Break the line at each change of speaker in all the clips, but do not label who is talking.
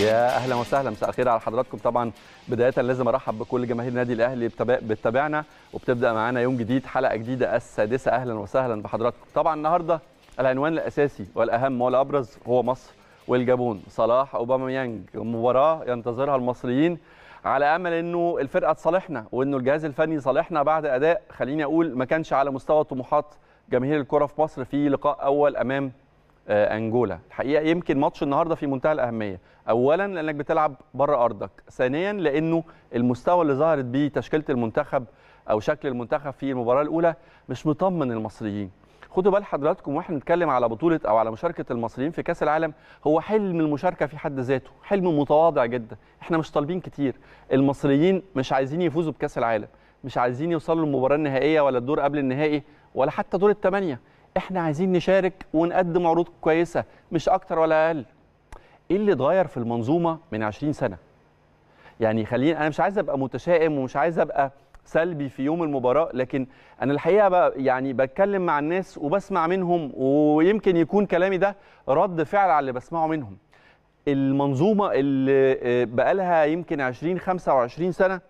يا اهلا وسهلا مساء الخير على حضراتكم طبعا بدايه لازم ارحب بكل جماهير النادي الاهلي بتتابعنا وبتبدا معانا يوم جديد حلقه جديده السادسه اهلا وسهلا بحضراتكم طبعا النهارده العنوان الاساسي والاهم والابرز هو مصر والجابون صلاح اوباما يانج مباراه ينتظرها المصريين على امل انه الفرقه تصالحنا وانه الجهاز الفني صالحنا بعد اداء خليني اقول ما كانش على مستوى طموحات جماهير الكره في مصر في لقاء اول امام آه، انجولا الحقيقه يمكن ماتش النهارده في منتهى الاهميه اولا لانك بتلعب بره ارضك ثانيا لانه المستوى اللي ظهرت بيه تشكيله المنتخب او شكل المنتخب في المباراه الاولى مش مطمن المصريين خدوا بال حضراتكم واحنا بنتكلم على بطوله او على مشاركه المصريين في كاس العالم هو حلم المشاركه في حد ذاته حلم متواضع جدا احنا مش طالبين كتير المصريين مش عايزين يفوزوا بكاس العالم مش عايزين يوصلوا للمباراه النهائيه ولا الدور قبل النهائي ولا حتى دور الثمانيه احنا عايزين نشارك ونقدم عروض كويسه مش اكتر ولا اقل ايه اللي اتغير في المنظومه من 20 سنه يعني خلينا انا مش عايز ابقى متشائم ومش عايز ابقى سلبي في يوم المباراه لكن انا الحقيقه بقى يعني بتكلم مع الناس وبسمع منهم ويمكن يكون كلامي ده رد فعل على اللي بسمعه منهم المنظومه اللي آه، بقى لها يمكن 20 25 سنه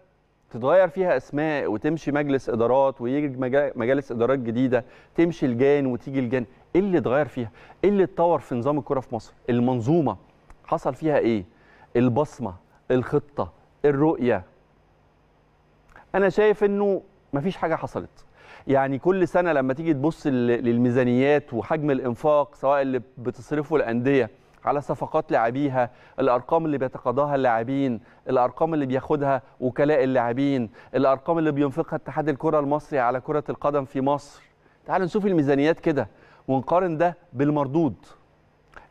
تتغير فيها اسماء وتمشي مجلس ادارات ويجي مجالس ادارات جديده تمشي الجان وتيجي الجان ايه اللي اتغير فيها ايه اللي اتطور في نظام الكره في مصر المنظومه حصل فيها ايه البصمه الخطه الرؤيه انا شايف انه مفيش حاجه حصلت يعني كل سنه لما تيجي تبص للميزانيات وحجم الانفاق سواء اللي بتصرفه الانديه على صفقات لاعبيها الارقام اللي بيتقاضاها اللاعبين الارقام اللي بياخدها وكلاء اللاعبين الارقام اللي بينفقها اتحاد الكره المصري على كره القدم في مصر تعال نشوف الميزانيات كده ونقارن ده بالمردود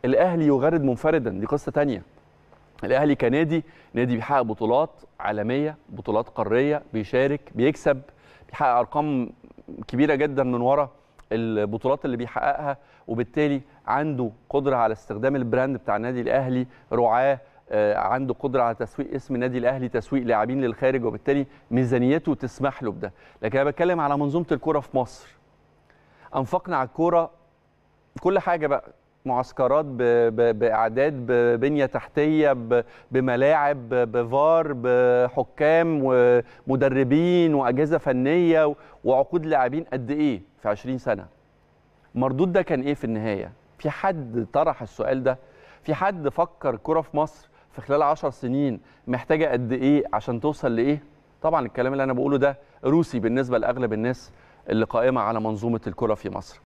الاهلي يغرد منفردا دي قصه تانية الاهلي كنادي نادي بيحقق بطولات عالميه بطولات قاريه بيشارك بيكسب بيحقق ارقام كبيره جدا من ورا البطولات اللي بيحققها وبالتالي عنده قدره على استخدام البراند بتاع النادي الاهلي رعاه آه، عنده قدره على تسويق اسم النادي الاهلي تسويق لاعبين للخارج وبالتالي ميزانيته تسمح له بده لكن انا بتكلم على منظومه الكوره في مصر انفقنا على الكوره كل حاجه بقى معسكرات باعداد ببنيه تحتيه بملاعب بفار بحكام ومدربين واجهزه فنيه وعقود لاعبين قد ايه في 20 سنه مردود ده كان ايه في النهايه في حد طرح السؤال ده في حد فكر كره في مصر في خلال 10 سنين محتاجه قد ايه عشان توصل لايه طبعا الكلام اللي انا بقوله ده روسي بالنسبه لاغلب الناس اللي قائمه على منظومه الكره في مصر